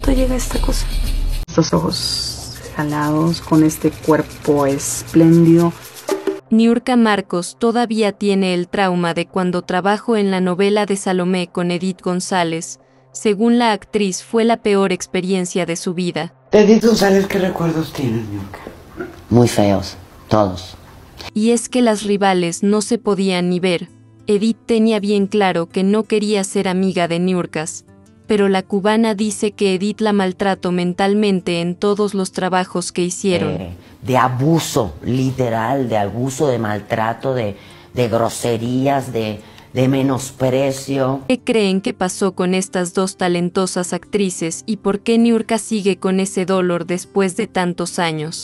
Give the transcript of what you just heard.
cuánto llega esta cosa? Estos ojos jalados con este cuerpo espléndido. Niurka Marcos todavía tiene el trauma de cuando trabajó en la novela de Salomé con Edith González. Según la actriz, fue la peor experiencia de su vida. Edith González, ¿qué recuerdos tienes, Niurka? Muy feos, todos. Y es que las rivales no se podían ni ver. Edith tenía bien claro que no quería ser amiga de Niurkas, pero la cubana dice que Edith la maltrató mentalmente en todos los trabajos que hicieron. Eh, de abuso, literal, de abuso, de maltrato, de, groserías, de, de menosprecio. ¿Qué creen que pasó con estas dos talentosas actrices y por qué Niurka sigue con ese dolor después de tantos años?